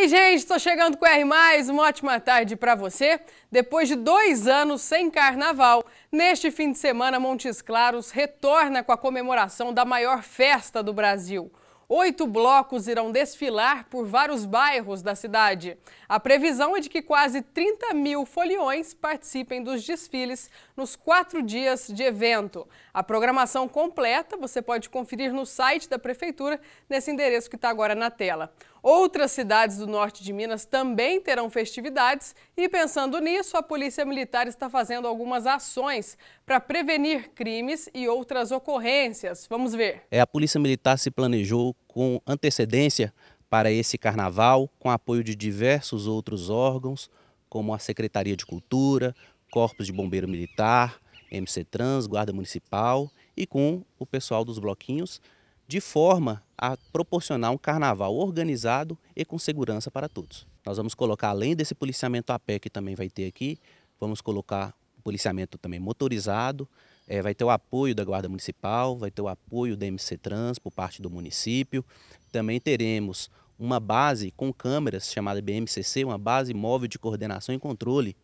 aí, gente? Estou chegando com o R+, uma ótima tarde para você. Depois de dois anos sem carnaval, neste fim de semana, Montes Claros retorna com a comemoração da maior festa do Brasil. Oito blocos irão desfilar por vários bairros da cidade. A previsão é de que quase 30 mil foliões participem dos desfiles nos quatro dias de evento. A programação completa você pode conferir no site da Prefeitura, nesse endereço que está agora na tela. Outras cidades do norte de Minas também terão festividades e, pensando nisso, a Polícia Militar está fazendo algumas ações para prevenir crimes e outras ocorrências. Vamos ver. É, a Polícia Militar se planejou com antecedência para esse carnaval, com apoio de diversos outros órgãos, como a Secretaria de Cultura, Corpos de Bombeiro Militar, MC Trans, Guarda Municipal e com o pessoal dos bloquinhos de forma a proporcionar um carnaval organizado e com segurança para todos. Nós vamos colocar, além desse policiamento a pé que também vai ter aqui, vamos colocar policiamento também motorizado, é, vai ter o apoio da Guarda Municipal, vai ter o apoio da MC Trans por parte do município. Também teremos uma base com câmeras chamada BMCC, uma base móvel de coordenação e controle,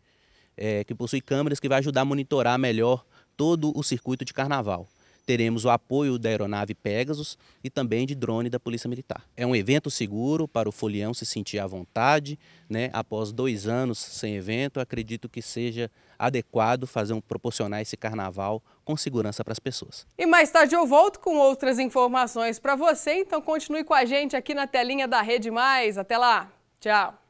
é, que possui câmeras que vai ajudar a monitorar melhor todo o circuito de carnaval teremos o apoio da aeronave Pegasus e também de drone da Polícia Militar. É um evento seguro para o folião se sentir à vontade. Né? Após dois anos sem evento, acredito que seja adequado fazer um, proporcionar esse carnaval com segurança para as pessoas. E mais tarde eu volto com outras informações para você, então continue com a gente aqui na telinha da Rede Mais. Até lá, tchau!